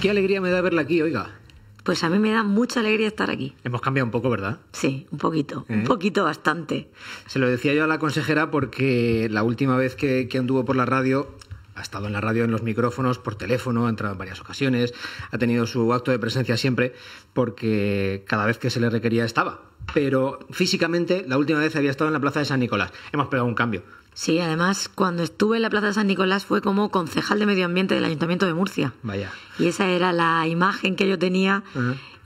Qué alegría me da verla aquí, oiga. Pues a mí me da mucha alegría estar aquí. Hemos cambiado un poco, ¿verdad? Sí, un poquito, un ¿Eh? poquito bastante. Se lo decía yo a la consejera porque la última vez que, que anduvo por la radio ha estado en la radio, en los micrófonos, por teléfono, ha entrado en varias ocasiones, ha tenido su acto de presencia siempre, porque cada vez que se le requería estaba. Pero físicamente, la última vez había estado en la plaza de San Nicolás. Hemos pegado un cambio. Sí, además, cuando estuve en la Plaza de San Nicolás fue como concejal de Medio Ambiente del Ayuntamiento de Murcia. Vaya. Y esa era la imagen que yo tenía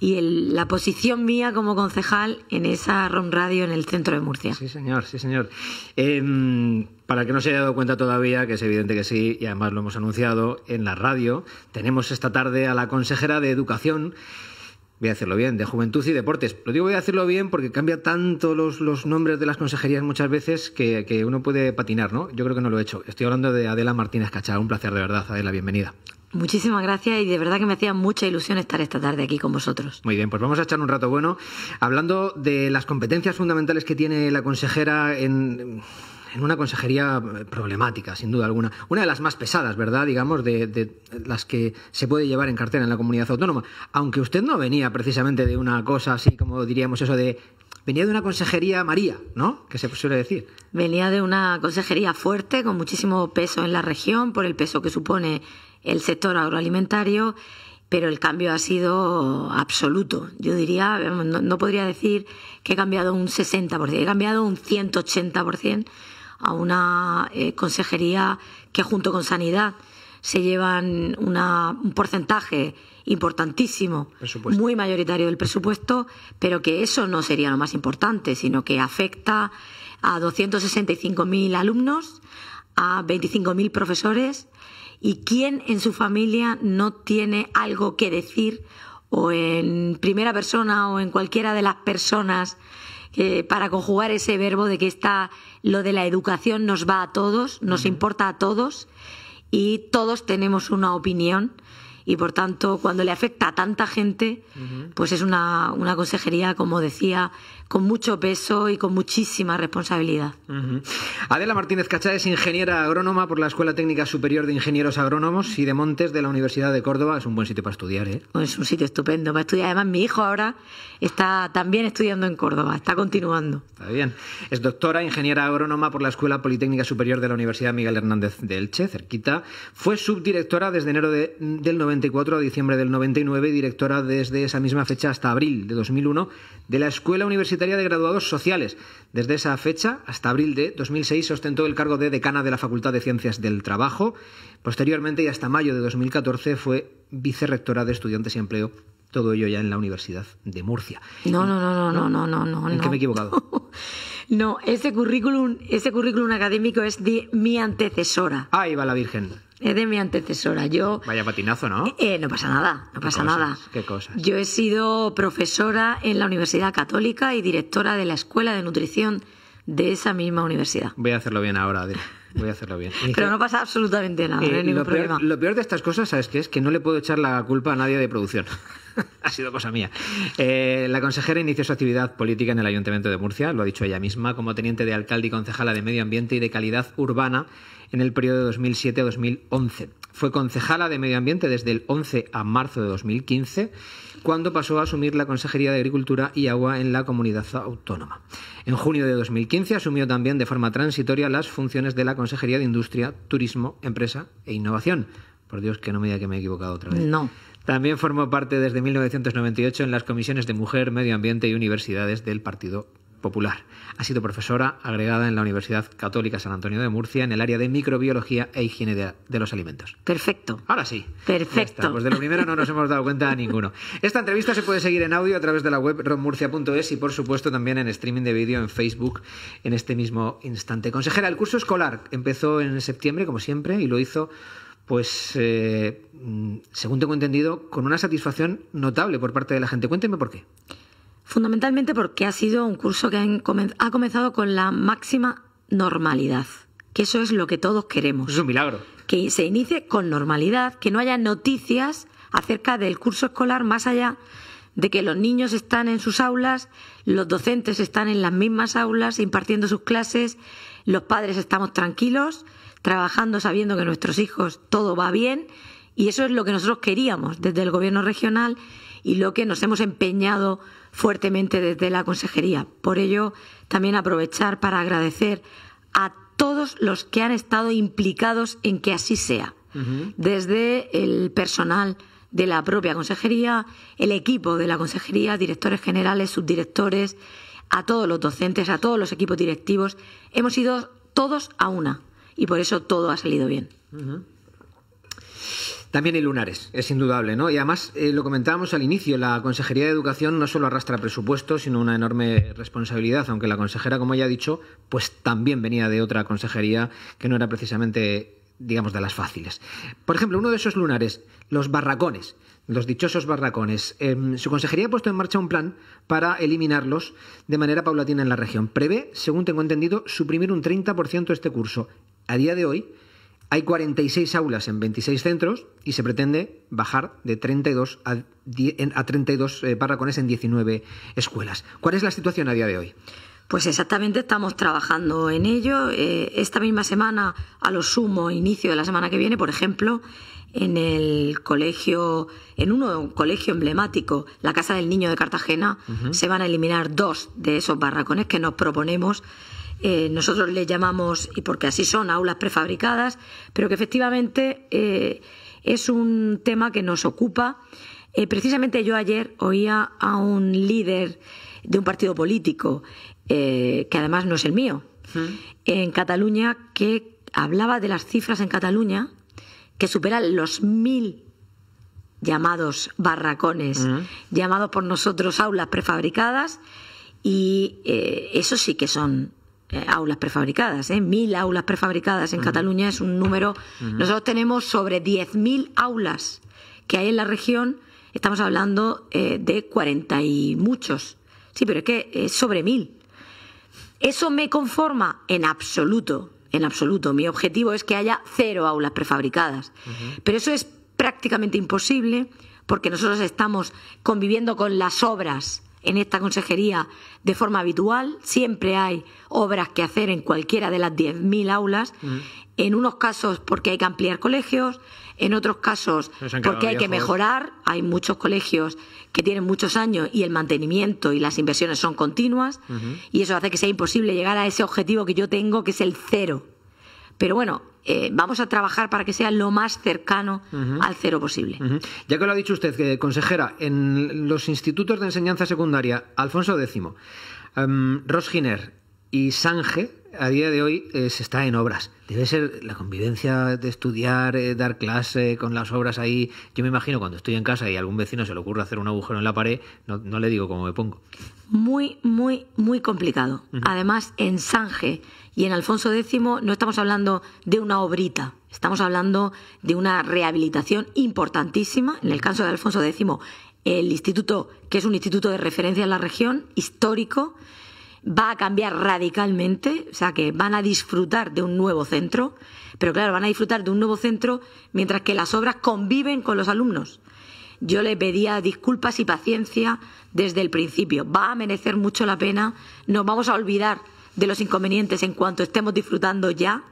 y la posición mía como concejal en esa ROM Radio en el centro de Murcia. Sí, señor, sí, señor. Em, para que no se haya dado cuenta todavía, que es evidente que sí, y además lo hemos anunciado en la radio, tenemos esta tarde a la consejera de Educación voy a hacerlo bien, de Juventud y Deportes. Lo digo voy a hacerlo bien porque cambia tanto los, nombres de las consejerías muchas veces que, que, uno puede patinar, ¿no? Yo creo que no lo he hecho. Estoy hablando de Adela Martínez Cachá. Un placer, de verdad, Adela, bienvenida. Muchísimas gracias y de verdad que me hacía mucha ilusión estar esta tarde aquí con vosotros. Muy bien, pues vamos a echar un rato bueno hablando de las competencias fundamentales que tiene la consejera en, en una consejería eh, problemática, sin duda alguna. Una de las más pesadas, ¿verdad? Digamos, de, las que se puede llevar en cartera en la comunidad autónoma. Aunque usted no venía precisamente de una cosa así, como diríamos eso de... Venía de una consejería María, ¿no? Que se suele decir. Venía de una consejería fuerte, con muchísimo peso en la región, por el peso que supone el sector agroalimentario, pero el cambio ha sido absoluto. Yo diría, no, no podría decir que he cambiado un 60%, he cambiado un 180% a una eh, consejería que junto con Sanidad se llevan un porcentaje importantísimo, muy mayoritario del presupuesto, pero que eso no sería lo más importante, sino que afecta a 265.000 alumnos, a 25.000 profesores y quién en su familia no tiene algo que decir o en primera persona o en cualquiera de las personas eh, para conjugar ese verbo de que está lo de la educación nos va a todos, nos importa a todos y todos tenemos una opinión y por tanto cuando le afecta a tanta gente, pues es una, una, consejería, como decía, con mucho peso y con muchísima responsabilidad. Adela Martínez Cachá es ingeniera agrónoma por la Escuela Técnica Superior de Ingenieros Agrónomos y de Montes de la Universidad de Córdoba. Es un buen sitio para estudiar, ¿eh? Pues es un sitio estupendo para estudiar. Además, mi hijo ahora está también estudiando en Córdoba, está continuando. Está bien. Es doctora, ingeniera agrónoma por la Escuela Politécnica Superior de la Universidad Miguel Hernández de Elche, cerquita. Fue subdirectora desde enero del 94 a diciembre del 99 y directora desde esa misma fecha hasta abril de 2001 de la Escuela Universitaria Secretaría de Graduados Sociales. Desde esa fecha hasta abril de 2006 ostentó el cargo de decana de la Facultad de Ciencias del Trabajo. Posteriormente y hasta mayo de 2014 fue vicerrectora de Estudiantes y Empleo todo ello ya en la Universidad de Murcia. No, no, no, no, no, no, no, qué me he equivocado? No, ese currículum, ese currículum académico es de mi antecesora. Ahí va la Virgen es de mi antecesora. Yo, Vaya patinazo, ¿no? Eh, no pasa nada, no pasa nada. ¿Qué cosas? Yo he sido profesora en la Universidad Católica y directora de la Escuela de Nutrición de esa misma universidad. Voy a hacerlo bien ahora, Adri. Voy a hacerlo bien. Pero no pasa absolutamente nada, no eh, hay ningún lo peor, problema. lo peor de estas cosas, ¿sabes Es que no le puedo echar la culpa a nadie de producción. ha sido cosa mía. Eh, la consejera inició su actividad política en el Ayuntamiento de Murcia, lo ha dicho ella misma, como teniente de alcalde y concejala de Medio Ambiente y de Calidad Urbana en el periodo de 2007 a 2011. Fue concejala de Medio Ambiente desde el 11 a marzo de 2015, cuando pasó a asumir la Consejería de Agricultura y Agua en la comunidad autónoma. En junio de 2015 asumió también de forma transitoria las funciones de la Consejería de Industria, Turismo, Empresa e Innovación. Por Dios, que no me diga que me he equivocado otra vez. No. También formó parte desde 1998 en las comisiones de Mujer, Medio Ambiente y Universidades del Partido Popular. Ha sido profesora agregada en la Universidad Católica San Antonio de Murcia en el área de microbiología e higiene de, los alimentos. Perfecto. Ahora sí. Perfecto. pues de lo primero no nos hemos dado cuenta a ninguno. Esta entrevista se puede seguir en audio a través de la web romurcia.es y por supuesto también en streaming de vídeo en Facebook en este mismo instante. Consejera, el curso escolar empezó en septiembre, como siempre, y lo hizo pues eh, mm, según tengo entendido, con una satisfacción notable por parte de la gente. Cuénteme por qué. Fundamentalmente porque ha sido un curso que ha comenzado con la máxima normalidad, que eso es lo que todos queremos. Es un milagro. Que se inicie con normalidad, que no haya noticias acerca del curso escolar más allá de que los niños están en sus aulas, los docentes están en las mismas aulas impartiendo sus clases, los padres estamos tranquilos, trabajando sabiendo que nuestros hijos todo va bien y eso es lo que nosotros queríamos desde el gobierno regional y lo que nos hemos empeñado fuertemente desde la Consejería. Por ello, también aprovechar para agradecer a todos los que han estado implicados en que así sea, desde el personal de la propia Consejería, el equipo de la Consejería, directores generales, subdirectores, a todos los docentes, a todos los equipos directivos. Hemos ido todos a una y por eso todo ha salido bien. También hay lunares, es indudable, ¿no? Y además, eh, lo comentábamos al inicio, la Consejería de Educación no solo arrastra presupuestos, sino una enorme responsabilidad, aunque la consejera, como ya he dicho, pues también venía de otra consejería que no era precisamente, digamos, de las fáciles. Por ejemplo, uno de esos lunares, los barracones los dichosos barracones. Em, su consejería ha puesto en marcha un plan para eliminarlos de manera paulatina en la región. Prevé, según tengo entendido, suprimir un 30% este curso. A día de hoy, hay 46 aulas en 26 centros y se pretende bajar de 32 a, 32 eh, barracones en 19 escuelas. ¿Cuál es la situación a día de hoy? Pues exactamente estamos trabajando en ello. Eh, esta misma semana, a lo sumo, inicio de la semana que viene, por ejemplo, en el colegio, en uno, un colegio emblemático, la Casa del Niño de Cartagena, se van a eliminar dos de esos barracones que nos proponemos eh, nosotros le llamamos, y porque así son, aulas prefabricadas, pero que efectivamente eh, es un tema que nos ocupa. Eh, precisamente yo ayer oía a un líder de un partido político, que además no es el mío, mm. en Cataluña, que hablaba de las cifras en Cataluña que superan los mil llamados barracones, mm. llamados por nosotros aulas prefabricadas, y eso sí que son eh, aulas prefabricadas, ¿eh? mil aulas prefabricadas en Cataluña es un número. Nosotros tenemos sobre 10.000 aulas que hay en la región, estamos hablando eh, de cuarenta y muchos. Sí, pero es que es sobre mil. ¿Eso me conforma? En absoluto, en absoluto. Mi objetivo es que haya cero aulas prefabricadas. Pero eso es prácticamente imposible porque nosotros estamos conviviendo con las obras en esta consejería de forma habitual. Siempre hay obras que hacer en cualquiera de las 10.000 aulas. En unos casos porque hay que ampliar colegios, en otros casos porque hay que mejorar. Hay muchos colegios que tienen muchos años y el mantenimiento y las inversiones son continuas y eso hace que sea imposible llegar a ese objetivo que yo tengo, que es el cero. Pero bueno, eh, vamos a trabajar para que sea lo más cercano al cero posible. Ya que lo ha dicho usted, consejera, en los institutos de enseñanza secundaria, Alfonso X, em, Rosginer y Sange, a día de hoy eh, se está en obras. Debe ser la convivencia de estudiar, eh, dar clase con las obras ahí. Yo me imagino cuando estoy en casa y a algún vecino se le ocurre hacer un agujero en la pared, no, le digo cómo me pongo. Muy, muy, muy complicado. Además, en Sange y en Alfonso X no estamos hablando de una obrita, estamos hablando de una rehabilitación importantísima. En el caso de Alfonso X, el instituto, que es un instituto de referencia en la región, histórico, va a cambiar radicalmente, o sea que van a disfrutar de un nuevo centro, pero claro, van a disfrutar de un nuevo centro mientras que las obras conviven con los alumnos. Yo le pedía disculpas y paciencia desde el principio. Va a merecer mucho la pena, nos vamos a olvidar de los inconvenientes en cuanto estemos disfrutando ya.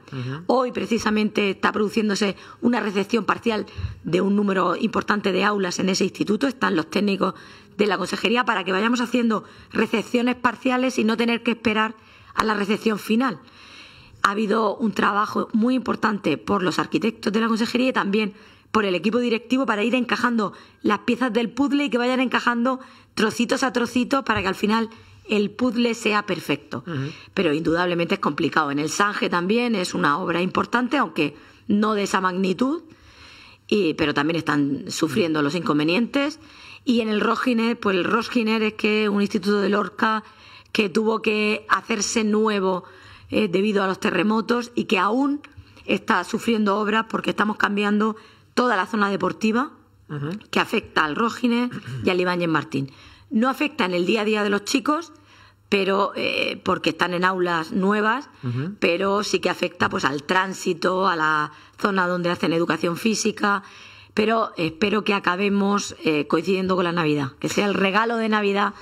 Hoy precisamente está produciéndose una recepción parcial de un número importante de aulas en ese instituto. Están los técnicos de la consejería para que vayamos haciendo recepciones parciales y no tener que esperar a la recepción final. Ha habido un trabajo muy importante por los arquitectos de la consejería y también por el equipo directivo para ir encajando las piezas del puzzle y que vayan encajando trocitos a trocitos para que al final el puzzle sea perfecto. Pero indudablemente es complicado. En el Sanje también es una obra importante, aunque no de esa magnitud, y, pero también están sufriendo los inconvenientes. Y en el Rosginer, pues el Rosginer es que un instituto de Lorca que tuvo que hacerse nuevo eh, debido a los terremotos y que aún está sufriendo obras porque estamos cambiando toda la zona deportiva que afecta al Rosginer y al Ibáñez Martín no afecta en el día a día de los chicos, pero eh, porque están en aulas nuevas, pero sí que afecta pues al tránsito, a la zona donde hacen educación física, pero espero que acabemos eh, coincidiendo con la Navidad, que sea el regalo de Navidad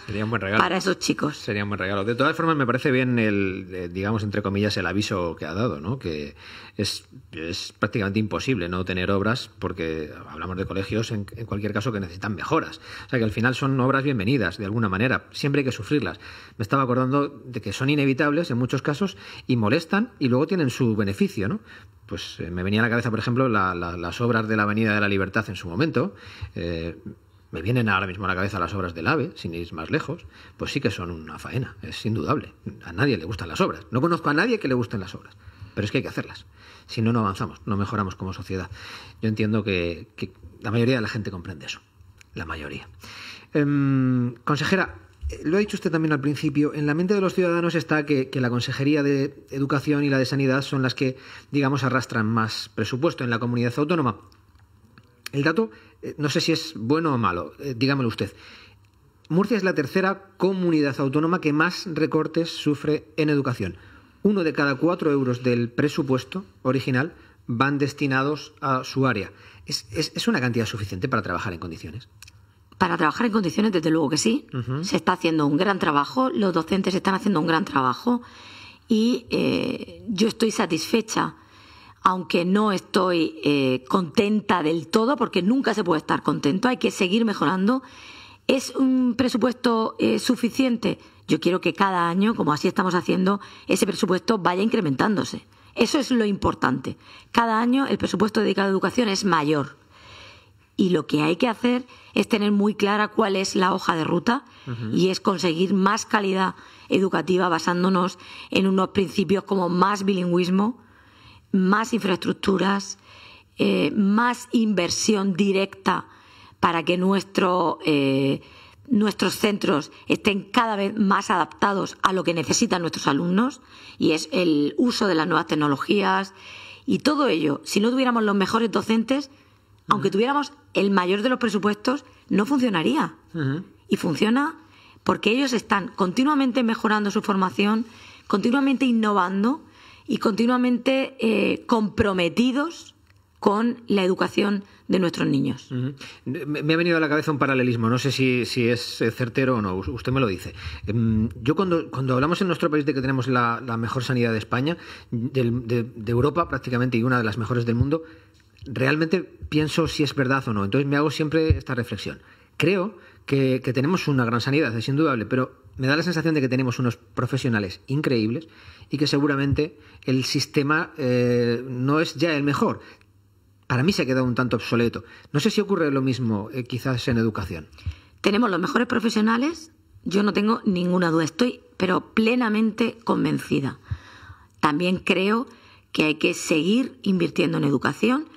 para esos chicos. Sería un buen regalo. De todas formas, me parece bien el, eh, digamos, entre comillas, el aviso que ha dado, ¿no? Que es, es prácticamente imposible no tener obras, porque hablamos de colegios, en, cualquier caso, que necesitan mejoras. O sea, que al final son obras bienvenidas, de alguna manera. Siempre hay que sufrirlas. Me estaba acordando de que son inevitables en muchos casos y molestan y luego tienen su beneficio, ¿no? Pues eh, me venía a la cabeza, por ejemplo, las obras de la Avenida de la en su momento. Eh, me vienen ahora mismo a la cabeza las obras del AVE, sin ir más lejos, pues sí que son una faena, es indudable. A nadie le gustan las obras. No conozco a nadie que le gusten las obras, pero es que hay que hacerlas. Si no, no avanzamos, no mejoramos como sociedad. Yo entiendo que, la mayoría de la gente comprende eso, la mayoría. Em, consejera, eh, lo ha dicho usted también al principio, en la mente de los ciudadanos está que, la Consejería de Educación y la de Sanidad son las que, digamos, arrastran más presupuesto en la comunidad autónoma. El dato, eh, no sé si es bueno o malo, eh, dígamelo usted. Murcia es la tercera comunidad autónoma que más recortes sufre en educación. Uno de cada cuatro euros del presupuesto original van destinados a su área. ¿Es, una cantidad suficiente para trabajar en condiciones? Para trabajar en condiciones, desde luego que sí. Se está haciendo un gran trabajo, los docentes están haciendo un gran trabajo y eh, yo estoy satisfecha aunque no estoy eh, contenta del todo, porque nunca se puede estar contento, hay que seguir mejorando. ¿Es un presupuesto eh, suficiente? Yo quiero que cada año, como así estamos haciendo, ese presupuesto vaya incrementándose. Eso es lo importante. Cada año el presupuesto dedicado a educación es mayor. Y lo que hay que hacer es tener muy clara cuál es la hoja de ruta y es conseguir más calidad educativa basándonos en unos principios como más bilingüismo, más infraestructuras, eh, más inversión directa para que eh, nuestros centros estén cada vez más adaptados a lo que necesitan nuestros alumnos y es el uso de las nuevas tecnologías y todo ello. Si no tuviéramos los mejores docentes, aunque tuviéramos el mayor de los presupuestos, no funcionaría. Y funciona porque ellos están continuamente mejorando su formación, continuamente innovando y continuamente eh, comprometidos con la educación de nuestros niños. Me ha venido a la cabeza un paralelismo, no sé si, es eh, certero o no, usted me lo dice. Em, yo cuando, cuando hablamos en nuestro país de que tenemos la, mejor sanidad de España, de, Europa prácticamente y una de las mejores del mundo, realmente pienso si es verdad o no. Entonces me hago siempre esta reflexión. Creo que, tenemos una gran sanidad, es indudable, pero me da la sensación de que tenemos unos profesionales increíbles y que seguramente el sistema eh, no es ya el mejor. Para mí se ha quedado un tanto obsoleto. No sé si ocurre lo mismo eh, quizás en educación. Tenemos los mejores profesionales, yo no tengo ninguna duda, estoy pero plenamente convencida. También creo que hay que seguir invirtiendo en educación,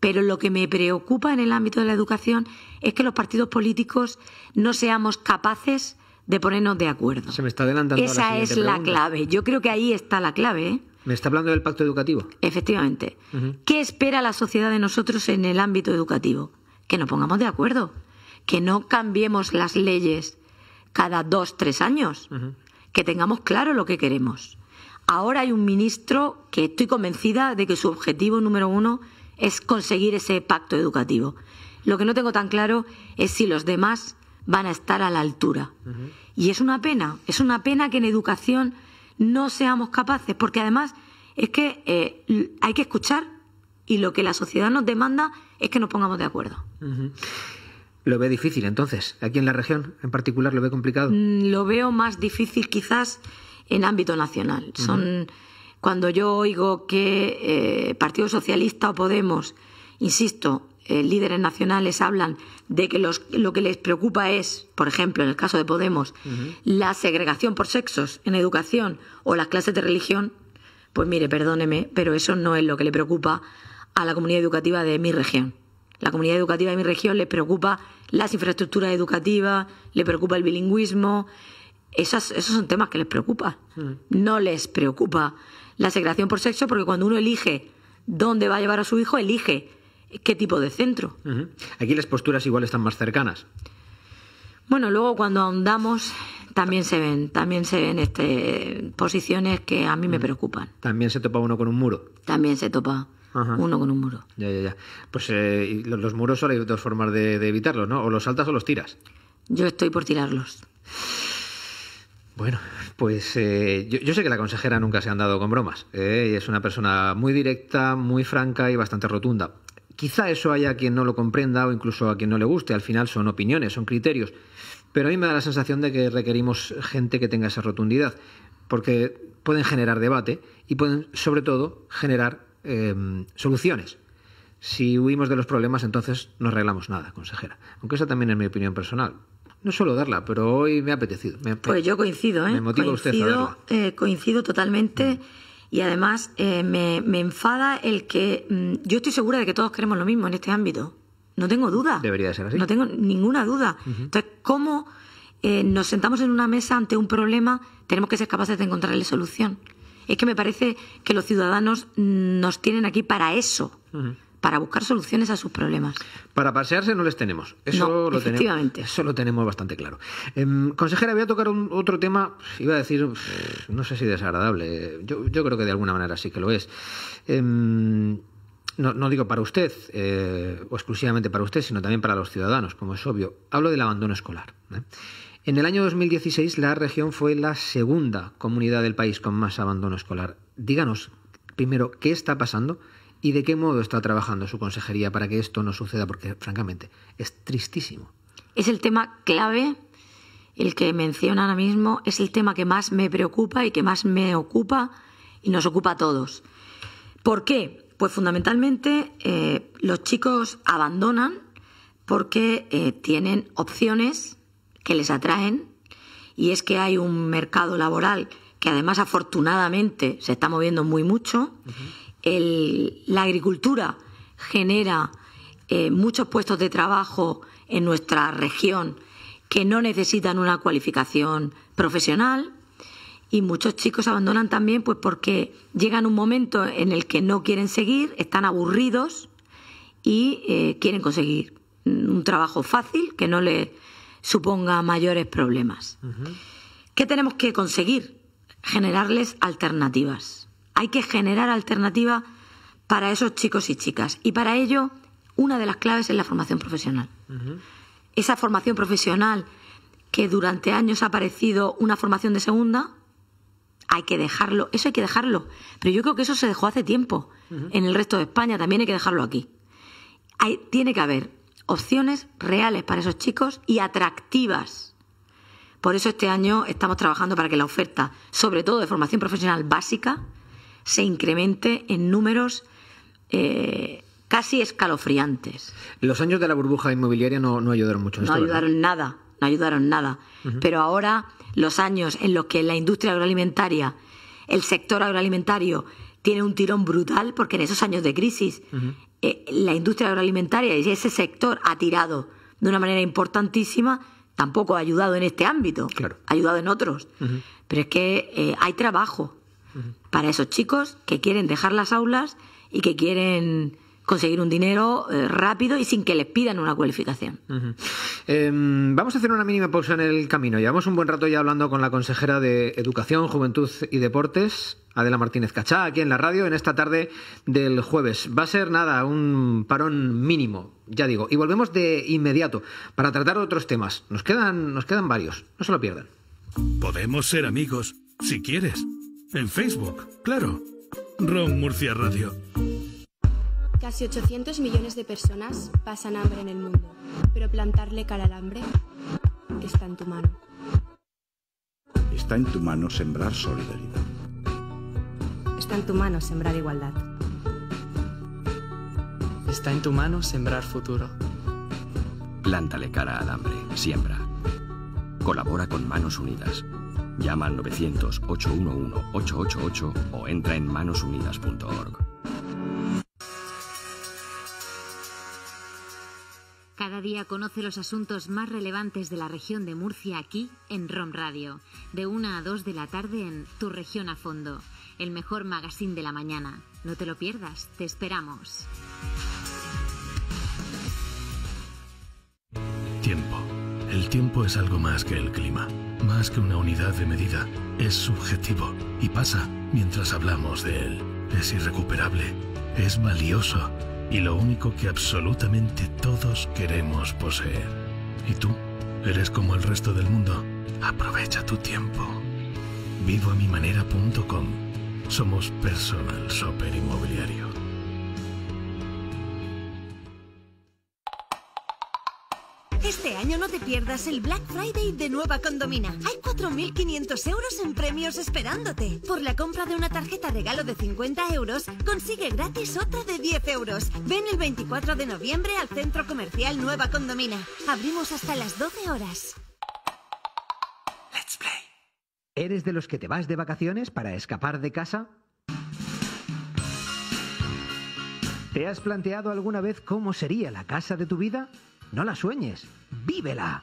pero lo que me preocupa en el ámbito de la educación es que los partidos políticos no seamos capaces de ponernos de acuerdo. Se me está adelantando. Esa es la clave. Yo creo que ahí está la clave. ¿eh? Me está hablando del pacto educativo. Efectivamente. ¿Qué espera la sociedad de nosotros en el ámbito educativo? Que nos pongamos de acuerdo, que no cambiemos las leyes cada dos, tres años, que tengamos claro lo que queremos. Ahora hay un ministro que estoy convencida de que su objetivo número uno es conseguir ese pacto educativo. Lo que no tengo tan claro es si los demás van a estar a la altura. Y es una pena, es una pena que en educación no seamos capaces, porque además es que eh, hay que escuchar y lo que la sociedad nos demanda es que nos pongamos de acuerdo. ¿Lo ve difícil entonces? ¿Aquí en la región en particular lo ve complicado? Mm, lo veo más difícil quizás en ámbito nacional. Son cuando yo oigo que eh, Partido Socialista o Podemos, insisto, eh, líderes nacionales hablan de que lo que les preocupa es, por ejemplo, en el caso de Podemos, la segregación por sexos en educación o las clases de religión, pues mire, perdóneme, pero eso no es lo que le preocupa a la comunidad educativa de mi región. La comunidad educativa de mi región le preocupa las infraestructuras educativas, le preocupa el bilingüismo. esos son temas que les preocupa. Mm. No les preocupa la segregación por sexo porque cuando uno elige dónde va a llevar a su hijo, elige qué tipo de centro. Aquí las posturas igual están más cercanas. Bueno, luego cuando ahondamos también se ven, también se ven este, posiciones que a mí me preocupan. También se topa uno con un muro. También se topa. uno con un muro. Ya, ya, ya. Pues eh, los, muros solo hay dos formas de, evitarlos, ¿no? O los saltas o los tiras. Yo estoy por tirarlos. Bueno, pues eh, yo, sé que la consejera nunca se ha andado con bromas. Eh, es una persona muy directa, muy franca y bastante rotunda. Quizá eso haya quien no lo comprenda o incluso a quien no le guste, al final son opiniones, son criterios, pero a mí me da la sensación de que requerimos gente que tenga esa rotundidad, porque pueden generar debate y pueden sobre todo generar em, soluciones. Si huimos de los problemas, entonces no arreglamos nada, consejera. Aunque esa también es mi opinión personal. No suelo darla, pero hoy me ha apetecido. pues yo coincido, ¿eh? Me coincido, usted eh, coincido totalmente. Mm y además eh, me, enfada el que mm, yo estoy segura de que todos queremos lo mismo en este ámbito. No tengo duda. Debería ser así. No tengo ninguna duda. Entonces, ¿cómo eh, nos sentamos en una mesa ante un problema? Tenemos que ser capaces de encontrarle solución. Es que me parece que los ciudadanos mm, nos tienen aquí para eso para buscar soluciones a sus problemas. Para pasearse no les tenemos. Eso lo efectivamente. tenemos. Eso lo tenemos bastante claro. Em, consejera, voy a tocar otro tema, iba a decir, eh, no sé si desagradable. Yo, creo que de alguna manera sí que lo es. Em, no, digo para usted eh, o exclusivamente para usted, sino también para los ciudadanos, como es obvio. Hablo del abandono escolar. ¿eh? En el año 2016 la región fue la segunda comunidad del país con más abandono escolar. Díganos, primero, ¿qué está pasando? y de qué modo está trabajando su consejería para que esto no suceda, porque francamente es tristísimo. Es el tema clave, el que menciona ahora mismo, es el tema que más me preocupa y que más me ocupa y nos ocupa a todos. ¿Por qué? Pues fundamentalmente eh, los chicos abandonan porque eh, tienen opciones que les atraen y es que hay un mercado laboral que además afortunadamente se está moviendo muy mucho la agricultura genera eh, muchos puestos de trabajo en nuestra región que no necesitan una cualificación profesional y muchos chicos abandonan también pues porque llegan un momento en el que no quieren seguir, están aburridos y eh, quieren conseguir un trabajo fácil que no les suponga mayores problemas. ¿Qué tenemos que conseguir? Generarles alternativas hay que generar alternativas para esos chicos y chicas. Y para ello, una de las claves es la formación profesional. Esa formación profesional que durante años ha parecido una formación de segunda, hay que dejarlo, eso hay que dejarlo. Pero yo creo que eso se dejó hace tiempo. En el resto de España también hay que dejarlo aquí. Hay, tiene que haber opciones reales para esos chicos y atractivas. Por eso este año estamos trabajando para que la oferta, sobre todo de formación profesional básica, se incremente en números eh, casi escalofriantes. Los años de la burbuja inmobiliaria no, no ayudaron mucho. no ayudaron nada, no ayudaron nada. Pero ahora los años en los que la industria agroalimentaria, el sector agroalimentario, tiene un tirón brutal, porque en esos años de crisis eh, la industria agroalimentaria y ese sector ha tirado de una manera importantísima, tampoco ha ayudado en este ámbito, claro. ha ayudado en otros. Pero es que eh, hay trabajo, para esos chicos que quieren dejar las aulas y que quieren conseguir un dinero eh, rápido y sin que les pidan una cualificación. Em, vamos a hacer una mínima pausa en el camino. Llevamos un buen rato ya hablando con la consejera de Educación, Juventud y Deportes, Adela Martínez Cachá, aquí en la radio, en esta tarde del jueves. Va a ser nada, un parón mínimo, ya digo. Y volvemos de inmediato para tratar otros temas. Nos quedan, nos quedan varios, no se lo pierdan. Podemos ser amigos, si quieres. En Facebook, claro. Ron Murcia Radio. Casi 800 millones de personas pasan hambre en el mundo, pero plantarle cara al hambre está en tu mano. Está en tu mano sembrar solidaridad. Está en tu mano sembrar igualdad. Está en tu mano sembrar futuro. Plántale cara al hambre, siembra. Colabora con Manos Unidas. Llama al 900-811-888 o entra en manosunidas.org. Cada día conoce los asuntos más relevantes de la región de Murcia aquí en ROM Radio, de 1 a 2 de la tarde en Tu región a fondo, el mejor magazine de la mañana. No te lo pierdas, te esperamos. Tiempo. El tiempo es algo más que el clima más que una unidad de medida, es subjetivo y pasa mientras hablamos de él. Es irrecuperable, es valioso y lo único que absolutamente todos queremos poseer. Y tú, eres como el resto del mundo. Aprovecha tu tiempo. Vivoamimanera.com. Somos Personal Shopper Inmobiliario. Este año no te pierdas el Black Friday de Nueva Condomina. Hay 4.500 euros en premios esperándote. Por la compra de una tarjeta regalo de 50 euros, consigue gratis otra de 10 euros. Ven el 24 de noviembre al Centro Comercial Nueva Condomina. Abrimos hasta las 12 horas. Let's play. ¿Eres de los que te vas de vacaciones para escapar de casa? ¿Te has planteado alguna vez cómo sería la casa de tu vida? No la sueñes, vívela.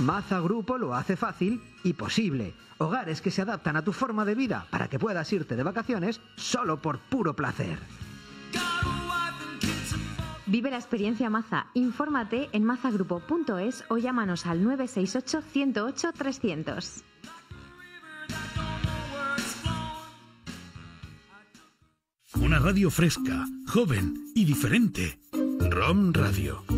Maza Grupo lo hace fácil y posible. Hogares que se adaptan a tu forma de vida para que puedas irte de vacaciones solo por puro placer. Vive la experiencia Maza. Infórmate en mazagrupo.es o llámanos al 968 108 300. Una radio fresca, joven y diferente. Rom Radio.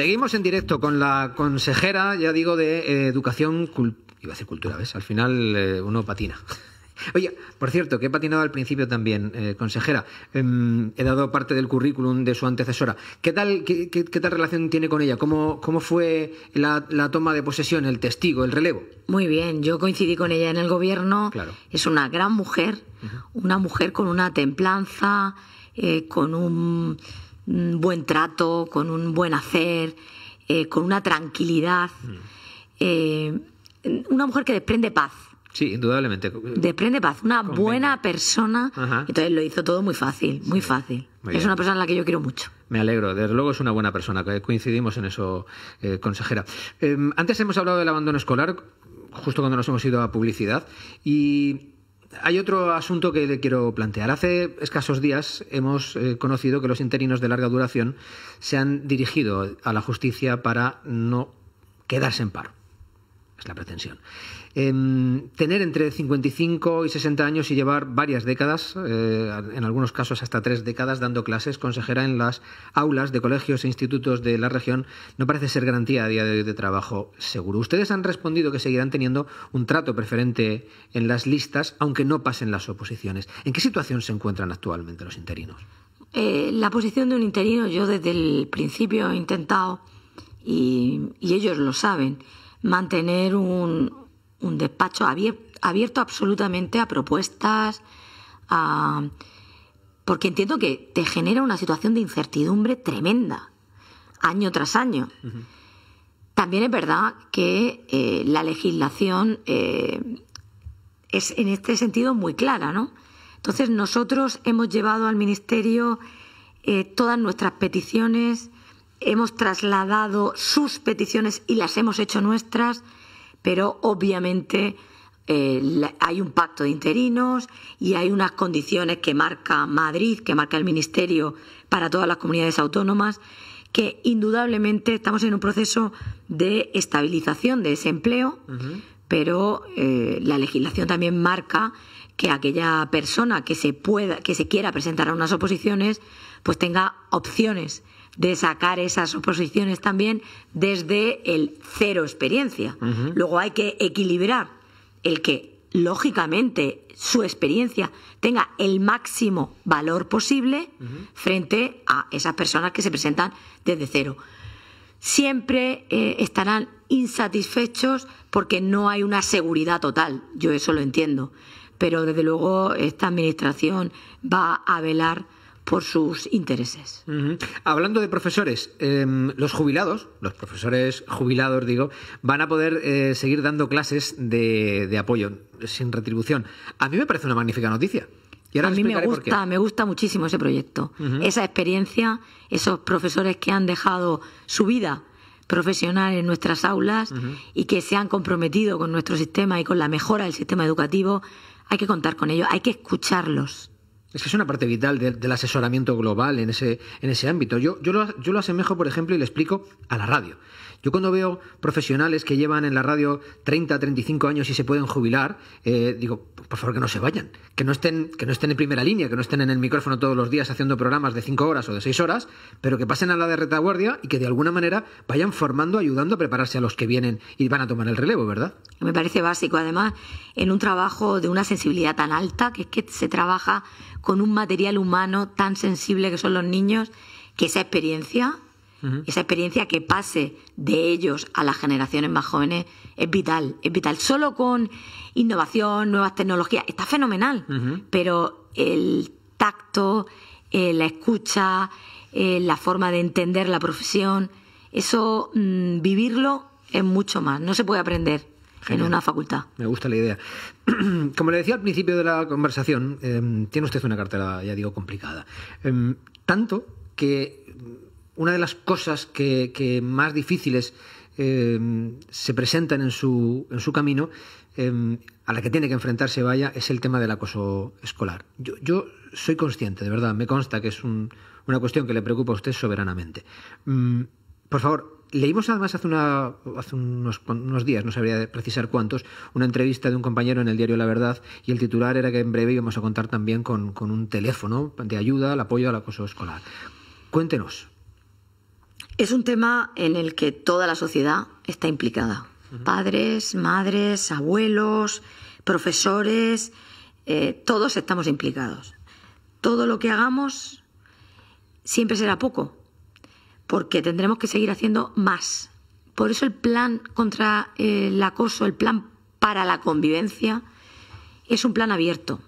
Seguimos en directo con la consejera, ya digo, de eh, Educación Iba a decir cultura, ¿ves? Al final eh, uno patina. Oye, por cierto, que he patinado al principio también, eh, consejera. Em, he dado parte del currículum de su antecesora. ¿Qué tal, qué, tal relación tiene con ella? ¿Cómo, fue la, toma de posesión, el testigo, el relevo? Muy bien, yo coincidí con ella en el gobierno. Claro. Es una gran mujer, una mujer con una templanza, con un buen trato, con un buen hacer, eh, con una tranquilidad. Mm. Eh, una mujer que desprende paz. Sí, indudablemente. Desprende paz, una buena persona. Entonces lo hizo todo muy fácil, muy fácil. es una persona a la que yo quiero mucho. Me alegro, desde luego es una buena persona, coincidimos en eso, eh, consejera. antes hemos hablado del abandono escolar, justo cuando nos hemos ido a publicidad, y hay otro asunto que quiero plantear. Hace escasos días hemos eh, conocido que los interinos de larga duración se han dirigido a la justicia para no quedarse en paro es la pretensión. Em, tener entre 55 y 60 años y llevar varias décadas, eh, en algunos casos hasta tres décadas, dando clases, consejera en las aulas de colegios e institutos de la región, no parece ser garantía a día de hoy de trabajo seguro. Ustedes han respondido que seguirán teniendo un trato preferente en las listas, aunque no pasen las oposiciones. ¿En qué situación se encuentran actualmente los interinos? Eh, la posición de un interino yo desde el principio he intentado, y ellos lo saben, mantener un, despacho abierto, absolutamente a propuestas, porque entiendo que te genera una situación de incertidumbre tremenda, año tras año. También es verdad que eh, la legislación eh, es en este sentido muy clara, ¿no? Entonces nosotros hemos llevado al Ministerio eh, todas nuestras peticiones hemos trasladado sus peticiones y las hemos hecho nuestras, pero obviamente eh, hay un pacto de interinos y hay unas condiciones que marca Madrid, que marca el Ministerio para todas las comunidades autónomas, que indudablemente estamos en un proceso de estabilización de ese empleo, pero eh, la legislación también marca que aquella persona que se pueda, que se quiera presentar a unas oposiciones, pues tenga opciones de sacar esas oposiciones también desde el cero experiencia. Luego hay que equilibrar el que, lógicamente, su experiencia tenga el máximo valor posible frente a esas personas que se presentan desde cero. Siempre eh, estarán insatisfechos porque no hay una seguridad total, yo eso lo entiendo, pero desde luego esta Administración va a velar por sus intereses. Hablando de profesores, em, los jubilados, los profesores jubilados, digo, van a poder eh, seguir dando clases de, apoyo sin retribución. A mí me parece una magnífica noticia. Y a mí me gusta, me gusta muchísimo ese proyecto, esa experiencia, esos profesores que han dejado su vida profesional en nuestras aulas y que se han comprometido con nuestro sistema y con la mejora del sistema educativo, hay que contar con ellos, hay que escucharlos es que es una parte vital del asesoramiento global en ese, en ese ámbito. Yo, yo, lo, yo lo asemejo, por ejemplo, y le explico a la radio. Yo cuando veo profesionales que llevan en la radio 30, 35 años y se pueden jubilar, eh, digo, por favor que no se vayan, que no, estén, que no estén en primera línea, que no estén en el micrófono todos los días haciendo programas de 5 horas o de 6 horas, pero que pasen a la de retaguardia y que de alguna manera vayan formando, ayudando a prepararse a los que vienen y van a tomar el relevo, ¿verdad? Me parece básico, además, en un trabajo de una sensibilidad tan alta, que es que se trabaja con un material humano tan sensible que son los niños, que esa experiencia esa experiencia que pase de ellos a las generaciones más jóvenes es vital, es vital. Solo con innovación, nuevas tecnologías, está fenomenal, pero el tacto, eh, la escucha, eh, la forma de entender la profesión, eso mm, vivirlo es mucho más, no se puede aprender. en una facultad. Me gusta la idea. Como le decía al principio de la conversación, em, tiene usted una cartera, ya digo, complicada. Em, tanto que una de las cosas que, más difíciles em, se presentan en su, camino, em, a la que tiene que enfrentarse Vaya, es el tema del acoso escolar. Yo, soy consciente, de verdad, me consta que es una cuestión que le preocupa a usted soberanamente. Mm, por favor, leímos además hace, unos, días, no sabría precisar cuántos, una entrevista de un compañero en el diario La Verdad y el titular era que en breve íbamos a contar también con, con un teléfono de ayuda al apoyo al acoso escolar. Cuéntenos. Es un tema en el que toda la sociedad está implicada. Padres, madres, abuelos, profesores, eh, todos estamos implicados. Todo lo que hagamos siempre será poco, porque tendremos que seguir haciendo más. Por eso el plan contra eh, el acoso, el plan para la convivencia, es un plan abierto.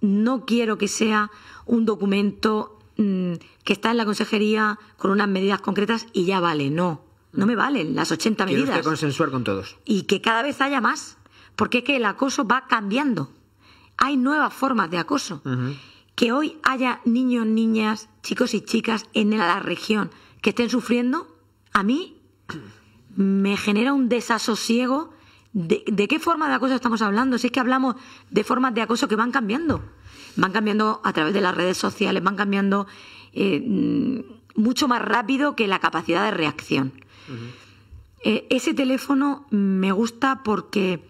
No quiero que sea un documento Mm, que está en la consejería con unas medidas concretas y ya vale. No, no me valen las 80 medidas. que consensuar con todos. Y que cada vez haya más, porque es que el acoso va cambiando. Hay nuevas formas de acoso. Que hoy haya niños, niñas, chicos y chicas en la región que estén sufriendo, a mí me genera un desasosiego. de qué forma de acoso estamos hablando? Si es que hablamos de formas de acoso que van cambiando van cambiando a través de las redes sociales, van cambiando eh, mm, mucho más rápido que la capacidad de reacción. Eh, ese teléfono me gusta porque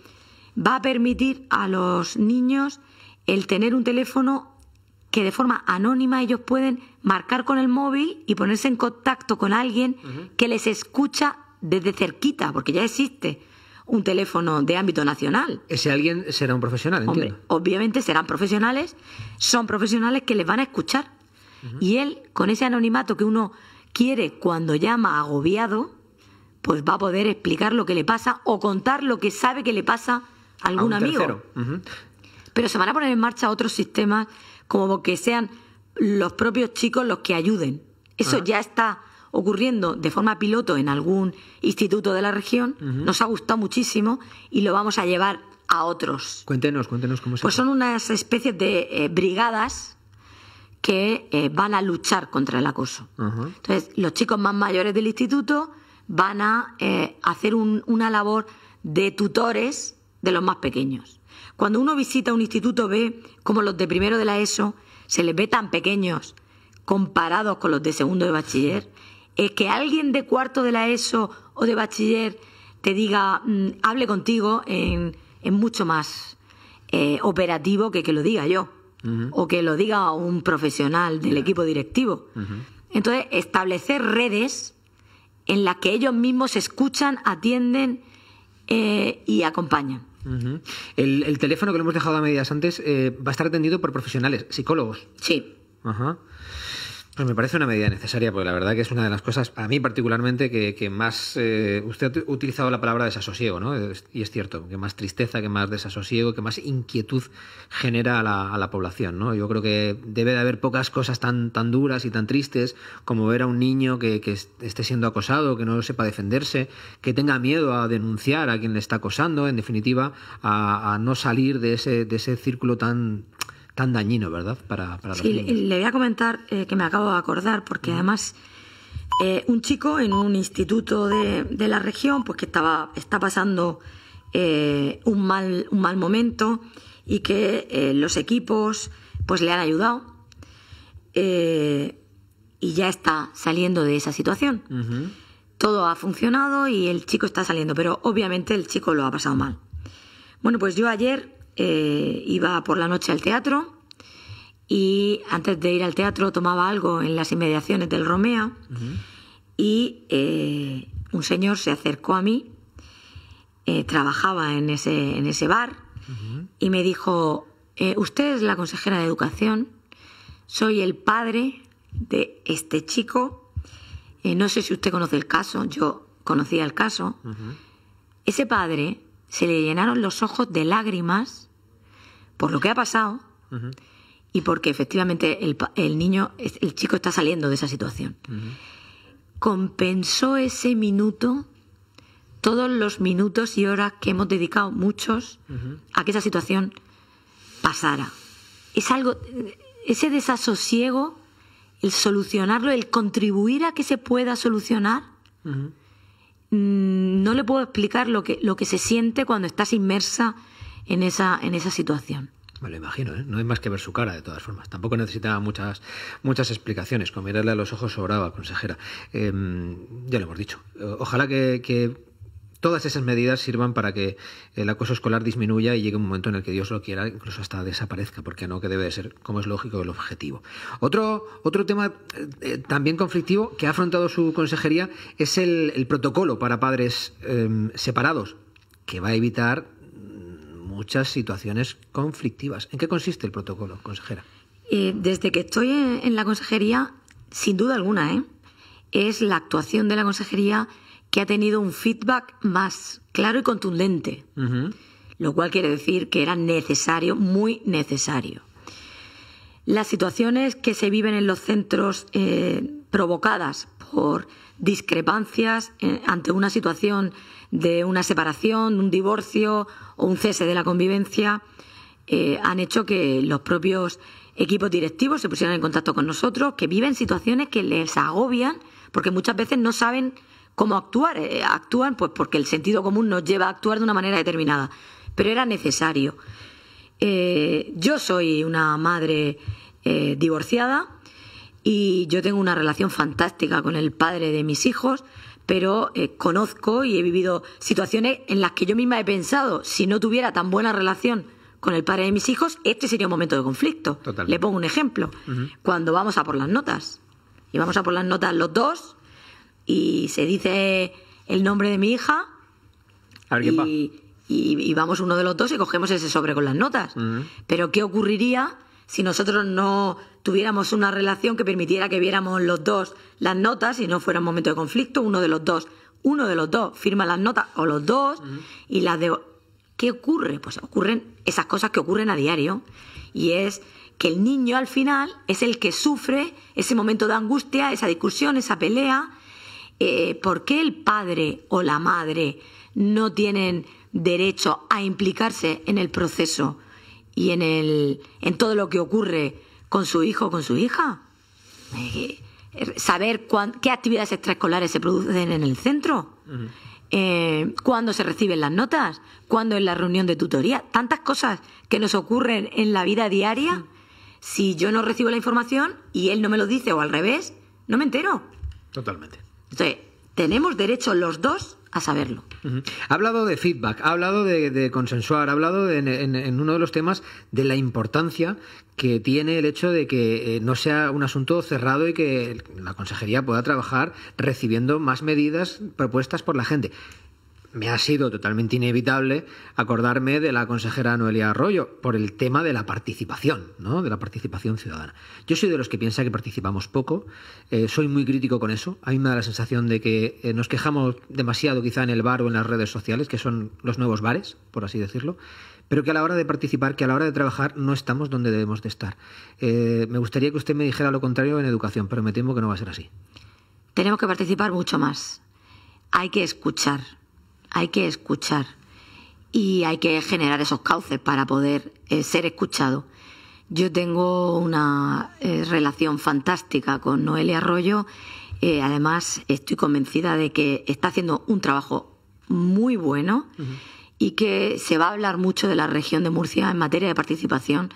va a permitir a los niños el tener un teléfono que de forma anónima ellos pueden marcar con el móvil y ponerse en contacto con alguien que les escucha desde cerquita, porque ya existe un teléfono de ámbito nacional. Ese alguien será un profesional, obviamente serán profesionales, son profesionales que les van a escuchar. Y él, con ese anonimato que uno quiere cuando llama agobiado, pues va a poder explicar lo que le pasa o contar lo que sabe que le pasa a algún amigo. Pero se van a poner en marcha otros sistemas como que sean los propios chicos los que ayuden. Eso ya está ocurriendo de forma piloto en algún instituto de la región. Nos ha gustado muchísimo y lo vamos a llevar a otros. Cuéntenos, cuéntenos cómo se Pues son unas especies de eh, brigadas que eh, van a luchar contra el acoso. Entonces, los chicos más mayores del instituto van a eh, hacer una labor de tutores de los más pequeños. Cuando uno visita un instituto ve como los de primero de la ESO se les ve tan pequeños comparados con los de segundo de bachiller eh, que alguien de cuarto de la ESO o de bachiller te diga, mm, hable contigo, en, es mucho más eh, operativo que que lo diga yo o que lo diga un profesional del equipo directivo. Entonces, establecer redes en las que ellos mismos escuchan, atienden eh, y acompañan. el, teléfono que lo hemos dejado a medias antes eh, va a estar atendido por profesionales, psicólogos. Sí. Ajá. Pues me parece una medida necesaria, porque la verdad que es una de las cosas, a mí particularmente, que, más... Eh, usted ha utilizado la palabra desasosiego, ¿no? y es cierto, que más tristeza, que más desasosiego, que más inquietud genera a la, población, ¿no? Yo creo que debe de haber pocas cosas tan, tan duras y tan tristes como ver a un niño que, esté siendo acosado, que no sepa defenderse, que tenga miedo a denunciar a quien le está acosando, en definitiva, a, a no salir de ese, de ese círculo tan tan dañino, ¿verdad? Para, para sí, le voy a comentar eh, que me acabo de acordar, porque además eh, un chico en un instituto de, de, la región, pues que estaba, está pasando eh, un, mal, un mal momento y que los equipos pues le han ayudado y ya está saliendo de esa situación. Todo ha funcionado y el chico está saliendo, pero obviamente el chico lo ha pasado mal. Bueno, pues yo ayer eh, iba por la noche al teatro y antes de ir al teatro tomaba algo en las inmediaciones del Romeo y eh, un señor se acercó a mí, eh, trabajaba en ese, en ese bar y me dijo, usted es la consejera de educación, soy el padre de este chico, no sé si usted conoce el caso, yo conocía el caso, ese padre se le llenaron los ojos de lágrimas por lo que ha pasado y porque efectivamente el, el, niño, el chico está saliendo de esa situación. Compensó ese minuto todos los minutos y horas que hemos dedicado muchos a que esa situación pasara. Es algo, ese desasosiego, el solucionarlo, el contribuir a que se pueda solucionar, Mm, no le puedo explicar lo que, lo que se siente cuando estás inmersa en esa, en esa situación. Me lo imagino, ¿eh? no hay más que ver su cara de todas formas. Tampoco necesitaba muchas, muchas explicaciones. Con mirarle a los ojos sobraba, consejera. Em, ya lo hemos dicho. Ojalá que todas esas medidas sirvan para que el acoso escolar disminuya y llegue un momento en el que Dios lo quiera, incluso hasta desaparezca, porque no, que debe ser, como es lógico, el objetivo. Otro, otro tema eh, eh, también conflictivo que ha afrontado su consejería es el, protocolo para padres em, separados, que va a evitar muchas situaciones conflictivas. ¿En qué consiste el protocolo, consejera? Eh, desde que estoy en, la consejería, sin duda alguna, es la actuación de la consejería que ha tenido un feedback más claro y contundente, lo cual quiere decir que era necesario, muy necesario. Las situaciones que se viven en los centros eh, provocadas por discrepancias eh, ante una situación de una separación, un divorcio o un cese de la convivencia eh, han hecho que los propios equipos directivos se pusieran en contacto con nosotros, que viven situaciones que les agobian porque muchas veces no saben cómo actuar. Eh, actúan pues porque el sentido común nos lleva a actuar de una manera determinada. Pero era necesario. Eh, yo soy una madre eh, divorciada y yo tengo una relación fantástica con el padre de mis hijos, pero conozco y he vivido situaciones en las que yo misma he pensado, si no tuviera tan buena relación con el padre de mis hijos, este sería un momento de conflicto. Le pongo un ejemplo. Cuando vamos a por las notas. Y vamos a por las notas los dos, y se dice el nombre de mi hija. y, vamos uno de los dos y cogemos ese sobre con las notas. Pero ¿qué ocurriría si nosotros no tuviéramos una relación que permitiera que viéramos los dos las notas y no fuera un momento de conflicto? Uno de los dos, uno de los dos firma las notas o los dos y las de... ¿Qué ocurre? Pues ocurren esas cosas que ocurren a diario y es que el niño al final es el que sufre ese momento de angustia, esa discusión, esa pelea, eh, ¿por qué el padre o la madre no tienen derecho a implicarse en el proceso y en, el, en todo lo que ocurre con su hijo o con su hija? Eh, saber qué actividades extraescolares se producen en el centro, eh, cuándo se reciben las notas, cuándo es la reunión de tutoría, tantas cosas que nos ocurren en la vida diaria. Si yo no recibo la información y él no me lo dice o al revés, no me entero. Totalmente. Entonces, tenemos derecho los dos a saberlo. Ha hablado de feedback, ha hablado de, consensuar, ha hablado en, uno de los temas de la importancia que tiene el hecho de que eh, no sea un asunto cerrado y que la consejería pueda trabajar recibiendo más medidas propuestas por la gente me ha sido totalmente inevitable acordarme de la consejera Noelia Arroyo por el tema de la participación, ¿no? de la participación ciudadana. Yo soy de los que piensa que participamos poco, eh, soy muy crítico con eso. A mí me da la sensación de que eh, nos quejamos demasiado quizá en el bar o en las redes sociales, que son los nuevos bares, por así decirlo, pero que a la hora de participar, que a la hora de trabajar no estamos donde debemos de estar. Eh, me gustaría que usted me dijera lo contrario en educación, pero me temo que no va a ser así. Tenemos que participar mucho más. Hay que escuchar hay que escuchar y hay que generar esos cauces para poder eh, ser escuchado. Yo tengo una eh, relación fantástica con Noelia Arroyo. Eh, además, estoy convencida de que está haciendo un trabajo muy bueno y que se va a hablar mucho de la región de Murcia en materia de participación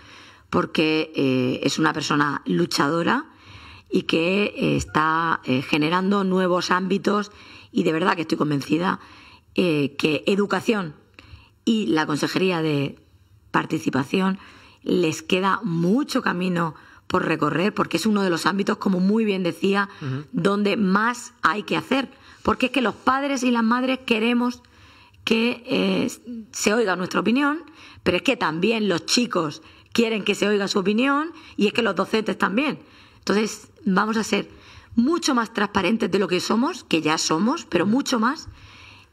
porque es una persona luchadora y que está generando nuevos ámbitos y de verdad que estoy convencida eh, que educación y la Consejería de Participación les queda mucho camino por recorrer, porque es uno de los ámbitos, como muy bien decía, donde más hay que hacer. Porque es que los padres y las madres queremos que eh, se oiga nuestra opinión, pero es que también los chicos quieren que se oiga su opinión y es que los docentes también. Entonces, vamos a ser mucho más transparentes de lo que somos, que ya somos, pero mucho más,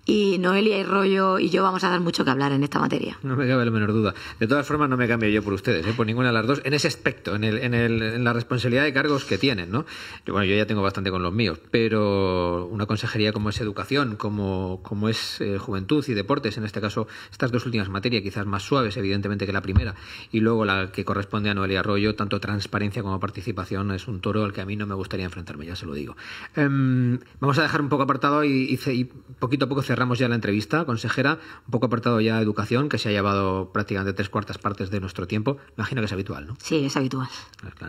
y Noelia y Rollo y yo vamos a dar mucho que hablar en esta materia. No me cabe la menor duda. De todas formas, no me cambio yo por ustedes, ¿eh? por ninguna de las dos, en ese aspecto, en, la responsabilidad de cargos que tienen. ¿no? Bueno, yo ya tengo bastante con los míos, pero una consejería como es educación, como, es eh, juventud y deportes, en este caso, estas dos últimas materias, quizás más suaves, evidentemente, que la primera, y luego la que corresponde a Noelia y Rollo, tanto transparencia como participación, es un toro al que a mí no me gustaría enfrentarme, ya se lo digo. Em, vamos a dejar un poco apartado y, poquito a poco cerramos ya la entrevista, consejera. Un poco apartado ya educación, que se ha llevado prácticamente tres cuartas partes de nuestro tiempo. Imagino que es habitual, ¿no? Sí, es habitual.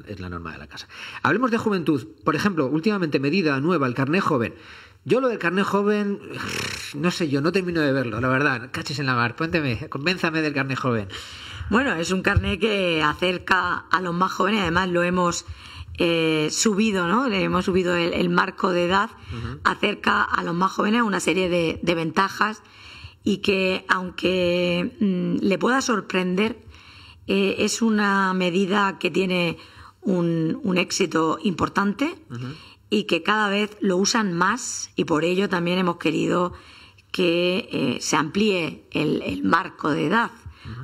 Es la, norma de la casa. Hablemos de juventud. Por ejemplo, últimamente medida nueva, el carné joven. Yo lo del carné joven, no sé yo, no termino de verlo, la verdad. Caches en la mar, cuénteme, convénzame del carné joven. Bueno, es un carné que acerca a los más jóvenes, además lo hemos eh, subido, ¿no? hemos subido el, marco de edad, acerca a los más jóvenes una serie de, ventajas y que aunque mm, le pueda sorprender, eh, es una medida que tiene un, éxito importante y que cada vez lo usan más y por ello también hemos querido que eh, se amplíe el marco de edad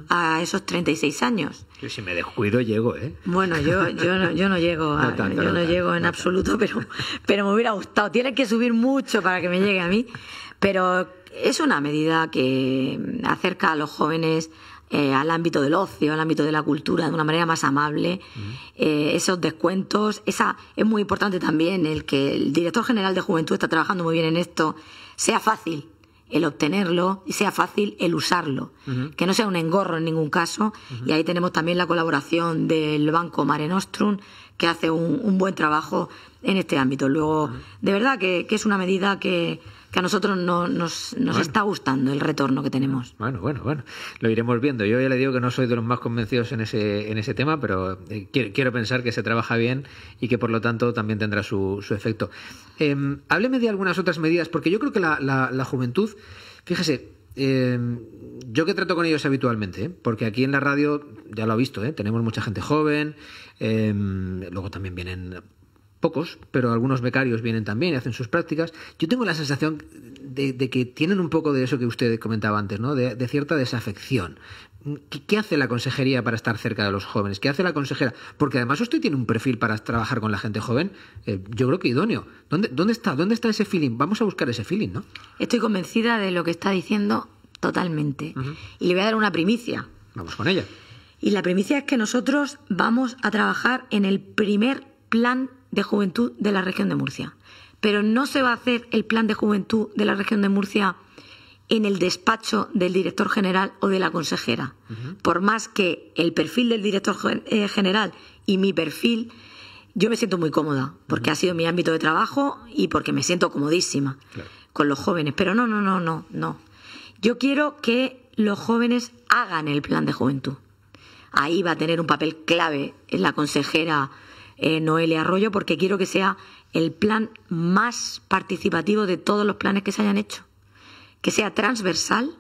a esos 36 años. Yo si me descuido llego, ¿eh? Bueno, yo, yo, no, yo no llego, yo no, llego en absoluto, pero, pero me hubiera gustado. Tiene que subir mucho para que me llegue a mí, pero es una medida que acerca a los jóvenes eh, al ámbito del ocio, al ámbito de la cultura, de una manera más amable. Eh, esos descuentos, esa es muy importante también el que el director general de Juventud está trabajando muy bien en esto, sea fácil el obtenerlo y sea fácil el usarlo, que no sea un engorro en ningún caso. Y ahí tenemos también la colaboración del Banco Mare Nostrum, que hace un, buen trabajo en este ámbito. Luego, de verdad que es una medida que, que a nosotros no, nos, está gustando el retorno que tenemos. Bueno, bueno, bueno, lo iremos viendo. Yo ya le digo que no soy de los más convencidos en ese, en ese tema, pero eh, quiero, pensar que se trabaja bien y que por lo tanto también tendrá su, su efecto. Em, hábleme de algunas otras medidas, porque yo creo que la, juventud, fíjese, em, yo que trato con ellos habitualmente, ¿eh? porque aquí en la radio, ya lo ha visto, ¿eh? tenemos mucha gente joven, em, luego también vienen pocos, pero algunos becarios vienen también y hacen sus prácticas. Yo tengo la sensación de, que tienen un poco de eso que usted comentaba antes, ¿no? De, cierta desafección. ¿Qué, hace la consejería para estar cerca de los jóvenes? ¿Qué hace la consejera? Porque además usted tiene un perfil para trabajar con la gente joven, eh, yo creo que idóneo. ¿Dónde, ¿Dónde está? ¿Dónde está ese feeling? Vamos a buscar ese feeling, ¿no? Estoy convencida de lo que está diciendo totalmente. Y le voy a dar una primicia. Vamos con ella. Y la primicia es que nosotros vamos a trabajar en el primer plan de juventud de la región de Murcia. Pero no se va a hacer el plan de juventud de la región de Murcia en el despacho del director general o de la consejera. Por más que el perfil del director eh, general y mi perfil, yo me siento muy cómoda, porque ha sido mi ámbito de trabajo y porque me siento comodísima con los jóvenes. Pero no, no, no, no, no. Yo quiero que los jóvenes hagan el plan de juventud. Ahí va a tener un papel clave la consejera eh, Arroyo, porque quiero que sea el plan más participativo de todos los planes que se hayan hecho, que sea transversal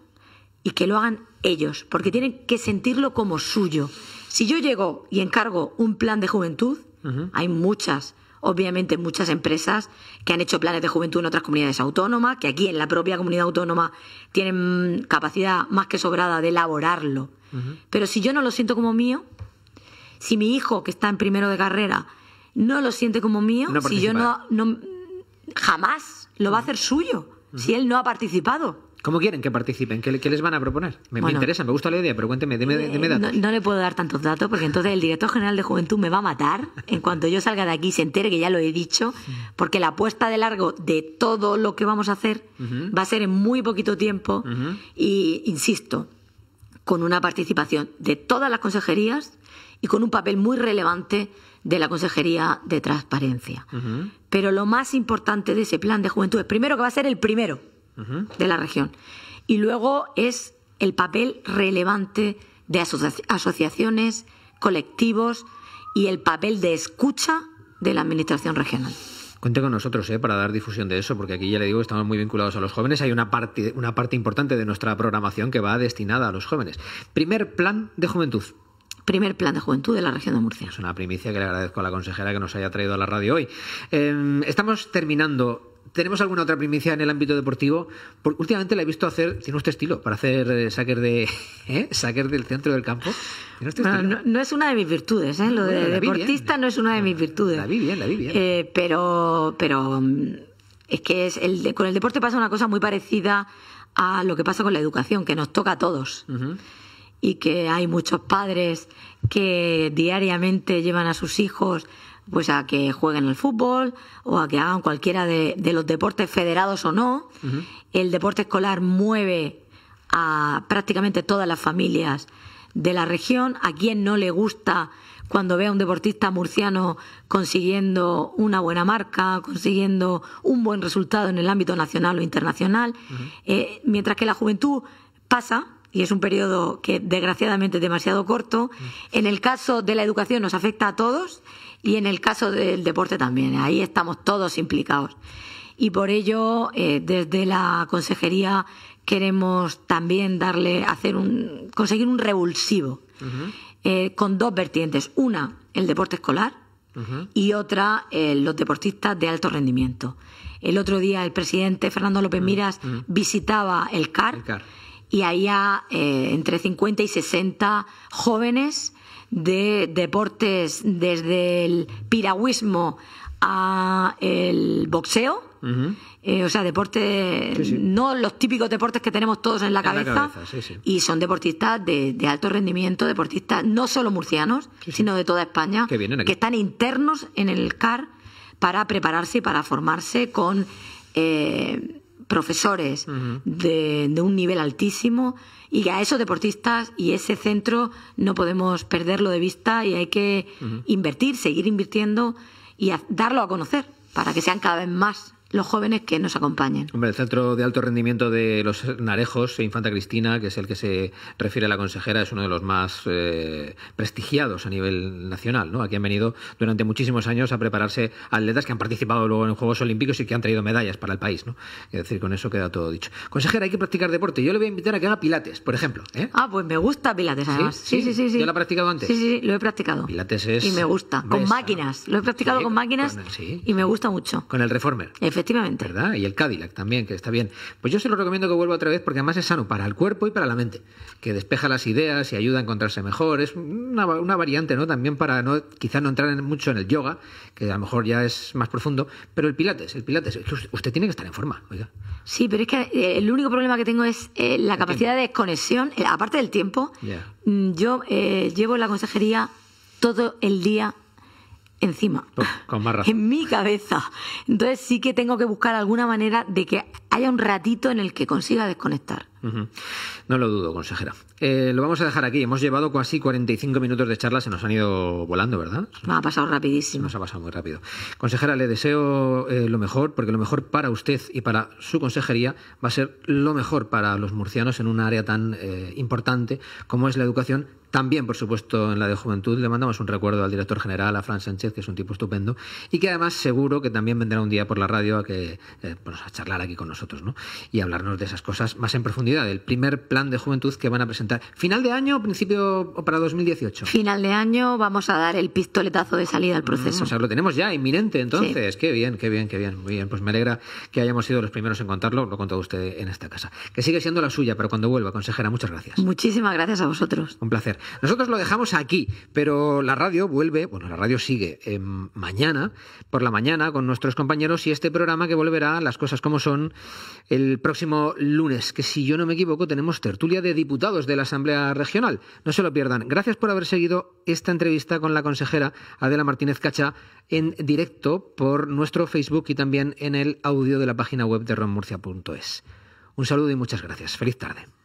y que lo hagan ellos, porque tienen que sentirlo como suyo. Si yo llego y encargo un plan de juventud, hay muchas, obviamente muchas empresas que han hecho planes de juventud en otras comunidades autónomas, que aquí en la propia comunidad autónoma tienen capacidad más que sobrada de elaborarlo. Pero si yo no lo siento como mío, si mi hijo, que está en primero de carrera, no lo siente como mío, si yo no, Jamás lo va a hacer suyo, si él no ha participado. ¿Cómo quieren que participen? ¿Qué, les van a proponer? Me, interesa, me gusta la idea, pero cuénteme, deme, eh, datos. No, le puedo dar tantos datos porque entonces el director general de Juventud me va a matar en cuanto yo salga de aquí y se entere que ya lo he dicho, porque la apuesta de largo de todo lo que vamos a hacer va a ser en muy poquito tiempo y, insisto, con una participación de todas las consejerías y con un papel muy relevante de la Consejería de Transparencia. Pero lo más importante de ese plan de juventud es, primero, que va a ser el primero de la región, y luego es el papel relevante de asociaciones, colectivos y el papel de escucha de la Administración regional. Cuente con nosotros ¿eh? para dar difusión de eso, porque aquí ya le digo, estamos muy vinculados a los jóvenes. Hay una parte, una parte importante de nuestra programación que va destinada a los jóvenes. Primer plan de juventud primer plan de juventud de la región de Murcia. Es una primicia que le agradezco a la consejera que nos haya traído a la radio hoy. Em, estamos terminando. ¿Tenemos alguna otra primicia en el ámbito deportivo? últimamente la he visto hacer, tiene usted estilo para hacer eh, saque de ¿eh? del centro del campo. no, es una de mis virtudes, ¿eh? lo de deportista no es una de mis virtudes. La vi bien, la vi bien. Eh, pero, pero mm, es que es con el deporte pasa una cosa muy parecida a lo que pasa con la educación, que nos toca a todos y que hay muchos padres que diariamente llevan a sus hijos pues a que jueguen al fútbol o a que hagan cualquiera de, los deportes federados o no. El deporte escolar mueve a prácticamente todas las familias de la región. A quien no le gusta cuando ve a un deportista murciano consiguiendo una buena marca, consiguiendo un buen resultado en el ámbito nacional o internacional, eh, mientras que la juventud pasa y es un periodo que desgraciadamente es demasiado corto. Mm. En el caso de la educación nos afecta a todos y en el caso del deporte también. Ahí estamos todos implicados. Y por ello, eh, desde la consejería queremos también darle, hacer un, conseguir un revulsivo eh, con dos vertientes. Una, el deporte escolar y otra, eh, los deportistas de alto rendimiento. El otro día el presidente Fernando López mm. Miras mm. visitaba El CAR y hay eh, entre 50 y 60 jóvenes de deportes desde el piragüismo a el boxeo, eh, o sea, deportes, no los típicos deportes que tenemos todos en la cabeza, y son deportistas de, alto rendimiento, deportistas no solo murcianos, sino de toda España, que, que, están internos en el CAR para prepararse y para formarse con... Eh, profesores de, un nivel altísimo y a esos deportistas y ese centro no podemos perderlo de vista y hay que invertir, seguir invirtiendo y darlo a conocer para que sean cada vez más los jóvenes que nos acompañen. Hombre, el Centro de Alto Rendimiento de los Narejos e Infanta Cristina, que es el que se refiere a la consejera, es uno de los más eh, prestigiados a nivel nacional. ¿no? Aquí han venido durante muchísimos años a prepararse atletas que han participado luego en Juegos Olímpicos y que han traído medallas para el país. ¿no? Es decir, con eso queda todo dicho. Consejera, hay que practicar deporte. Yo le voy a invitar a que haga pilates, por ejemplo. ¿eh? Ah, pues me gusta pilates, además. ¿Sí? Sí, sí, sí. sí. ya lo practicado antes? Sí, sí, lo he practicado. Pilates es... Y me gusta, con máquinas. Lo he practicado con máquinas y me gusta mucho. Con el reformer. Efectivamente. ¿Verdad? Y el Cadillac también, que está bien. Pues yo se lo recomiendo que vuelva otra vez porque además es sano para el cuerpo y para la mente, que despeja las ideas y ayuda a encontrarse mejor. Es una, variante, ¿no? También para no, quizá no entrar mucho en el yoga, que a lo mejor ya es más profundo, pero el pilates, el pilates, usted tiene que estar en forma, Sí, pero es que eh, el único problema que tengo es eh, la capacidad de desconexión, eh, aparte del tiempo. Mm, yo llevo la consejería todo el día encima. En mi cabeza. Entonces sí que tengo que buscar alguna manera de que haya un ratito en el que consiga desconectar. No lo dudo, consejera. Eh, lo vamos a dejar aquí. Hemos llevado casi 45 minutos de charla. Se nos han ido volando, ¿verdad? ha pasado rapidísimo. Nos ha pasado muy rápido. Consejera, le deseo eh, lo mejor, porque lo mejor para usted y para su consejería va a ser lo mejor para los murcianos en un área tan eh, importante como es la educación. También, por supuesto, en la de juventud. Le mandamos un recuerdo al director general, a Fran Sánchez, que es un tipo estupendo y que además seguro que también vendrá un día por la radio a, que, pues, a charlar aquí con nosotros ¿no? y hablarnos de esas cosas más en profundidad del primer plan de juventud que van a presentar. ¿Final de año, o principio o para 2018? Final de año vamos a dar el pistoletazo de salida al mm, proceso. lo tenemos ya, inminente entonces. Qué bien, qué bien, qué bien. Muy bien, pues me alegra que hayamos sido los primeros en contarlo, lo contó usted en esta casa. Que sigue siendo la suya, pero cuando vuelva, consejera, muchas gracias. Muchísimas gracias a vosotros. Un placer. Nosotros lo dejamos aquí, pero la radio vuelve, bueno, la radio sigue em, mañana, por la mañana, con nuestros compañeros y este programa que volverá, las cosas como son, el próximo lunes, que si yo no no me equivoco, tenemos tertulia de diputados de la Asamblea Regional. No se lo pierdan. Gracias por haber seguido esta entrevista con la consejera Adela Martínez Cacha en directo por nuestro Facebook y también en el audio de la página web de romurcia.es Un saludo y muchas gracias. Feliz tarde.